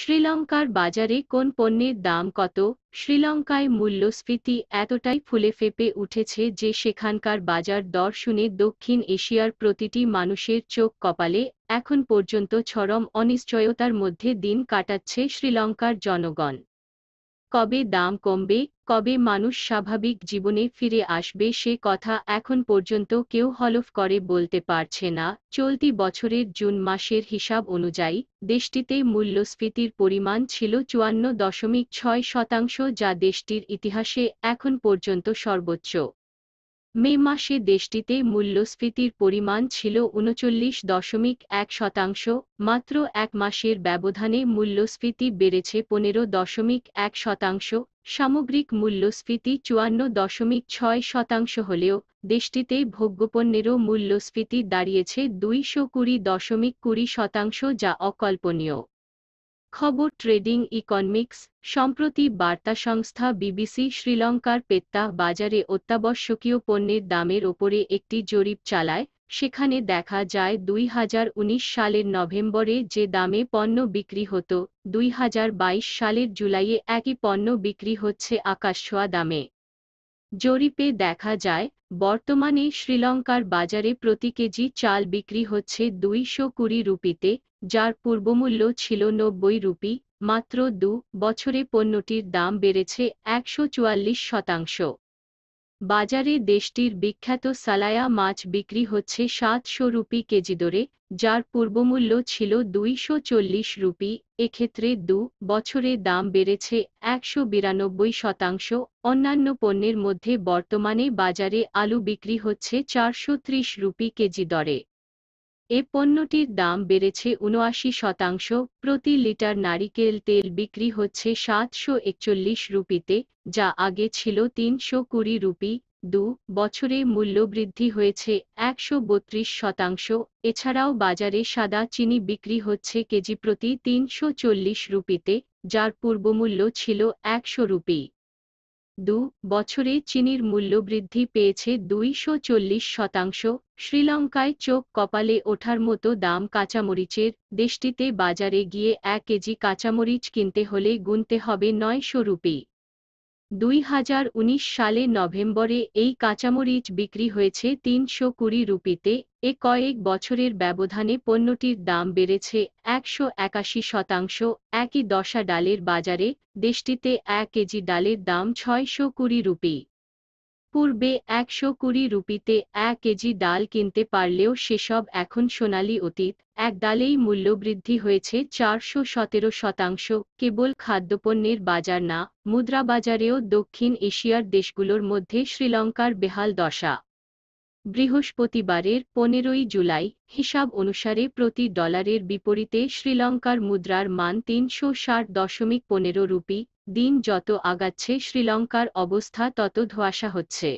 শ্রীলঙ্কার বাজারে কোন পণ্যের দাম কত শ্রীলঙ্কায় মূল্যস্ফীতি এতটাই ফুলে ফেপে উঠেছে যে সেখানকার বাজার দর শুনে দক্ষিণ এশিয়ার প্রতিটি মানুষের চোখ কপালে এখন পর্যন্ত চরম অনিশ্চয়তার মধ্যে দিন কাটাচ্ছে শ্রীলঙ্কার জনগণ কবে দাম কমবে কবে মানুষ স্বাভাবিক জীবনে ফিরে আসবে সে কথা এখন পর্যন্ত কেউ হলফ করে বলতে পারছে না চলতি বছরের জুন মাসের হিসাব অনুযায়ী দেশটিতে মূল্যস্ফীতির পরিমাণ ছিল চুয়ান্ন দশমিক ছয় শতাংশ যা দেশটির ইতিহাসে এখন পর্যন্ত সর্বোচ্চ মে মাসে দেশটিতে মূল্যস্ফীতির পরিমাণ ছিল উনচল্লিশ দশমিক এক শতাংশ মাত্র এক মাসের ব্যবধানে মূল্যস্ফীতি বেড়েছে পনেরো দশমিক এক শতাংশ সামগ্রিক মূল্যস্ফীতি চুয়ান্ন দশমিক ছয় শতাংশ হলেও দেশটিতে ভোগ্যপণ্যেরও মূল্যস্ফীতি দাঁড়িয়েছে দুইশো কুড়ি দশমিক কুড়ি শতাংশ যা অকল্পনীয় খবর ট্রেডিং ইকনমিক্স সম্প্রতি বার্তা সংস্থা বিবিসি শ্রীলঙ্কার পেত্তা বাজারে অত্যাবশ্যকীয় পণ্যের দামের ওপরে একটি জরিপ চালায় সেখানে দেখা যায় দুই সালের নভেম্বরে যে দামে পণ্য বিক্রি হতো দুই সালের জুলাইয়ে একই পণ্য বিক্রি হচ্ছে আকাশছোঁয়া দামে জরিপে দেখা যায় বর্তমানে শ্রীলঙ্কার বাজারে প্রতি কেজি চাল বিক্রি হচ্ছে দুইশো কুড়ি রুপিতে যার পূর্বমূল্য ছিল নব্বই রুপি মাত্র দু বছরে পণ্যটির দাম বেড়েছে একশো শতাংশ বাজারে দেশটির বিখ্যাত সালায়া মাছ বিক্রি হচ্ছে সাতশো রুপি কেজি দরে যার পূর্বমূল্য ছিল দুইশো চল্লিশ রুপি এক্ষেত্রে দু বছরে দাম বেড়েছে একশো বিরানব্বই শতাংশ অন্যান্য পণ্যের মধ্যে বর্তমানে বাজারে আলু বিক্রি হচ্ছে চারশো ত্রিশ রুপি কেজি দরে এ পণ্যটির দাম বেড়েছে উনআশি শতাংশ প্রতি লিটার নারিকেল তেল বিক্রি হচ্ছে সাতশো একচল্লিশ রুপিতে যা আগে ছিল তিনশো কুড়ি রুপি দু বছরে মূল্যবৃদ্ধি হয়েছে একশো বত্রিশ শতাংশ এছাড়াও বাজারে সাদা চিনি বিক্রি হচ্ছে কেজি প্রতি তিনশো চল্লিশ রুপিতে যার পূর্বমূল্য ছিল একশো রুপি দু বছরে চিনির মূল্য বৃদ্ধি পেয়েছে দুইশো চল্লিশ শতাংশ শ্রীলঙ্কায় চোখ কপালে ওঠার মতো দাম কাঁচামরিচের দেশটিতে বাজারে গিয়ে এক কেজি কাঁচামরিচ কিনতে হলে গুনতে হবে নয়শো রুপি দুই সালে নভেম্বরে এই কাঁচামরিচ বিক্রি হয়েছে তিনশো কুড়ি রুপিতে এ কয়েক বছরের ব্যবধানে পণ্যটির দাম বেড়েছে একশো একাশি শতাংশ একই দশা ডালের বাজারে দেশটিতে এক কেজি ডালের দাম ছয়শো কুড়ি রুপি পূর্বে একশো কুড়ি রুপিতে এক কেজি ডাল কিনতে পারলেও সেসব এখন সোনালি অতীত এক ডালেই মূল্যবৃদ্ধি হয়েছে চারশো সতেরো শতাংশ কেবল খাদ্যপণ্যের বাজার না মুদ্রা বাজারেও দক্ষিণ এশিয়ার দেশগুলোর মধ্যে শ্রীলঙ্কার বেহাল দশা বৃহস্পতিবারের পনেরোই জুলাই হিসাব অনুসারে প্রতি ডলারের বিপরীতে শ্রীলঙ্কার মুদ্রার মান তিনশো ষাট দশমিক পনেরো রুপি দিন যত আগাচ্ছে শ্রীলঙ্কার অবস্থা তত ধোয়াশা হচ্ছে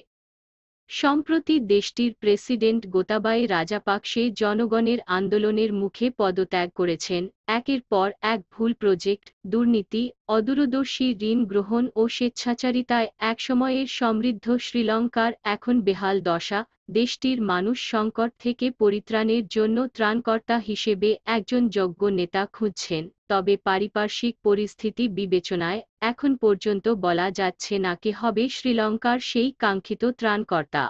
সম্প্রতি দেশটির প্রেসিডেন্ট গোতাবায় রাজাপাকসে জনগণের আন্দোলনের মুখে পদত্যাগ করেছেন একের পর এক ভুল প্রজেক্ট দুর্নীতি অদূরদর্শী ঋণ গ্রহণ ও স্বেচ্ছাচারিতায় একসময়ের সমৃদ্ধ শ্রীলঙ্কার এখন বেহাল দশা দেশটির মানুষ সংকট থেকে পরিত্রাণের জন্য ত্রাণকর্তা হিসেবে একজন যোগ্য নেতা খুঁজছেন তবে পারিপার্শ্বিক পরিস্থিতি বিবেচনায় এখন পর্যন্ত বলা যাচ্ছে না কে হবে শ্রীলঙ্কার সেই কাঙ্ক্ষিত ত্রাণকর্তা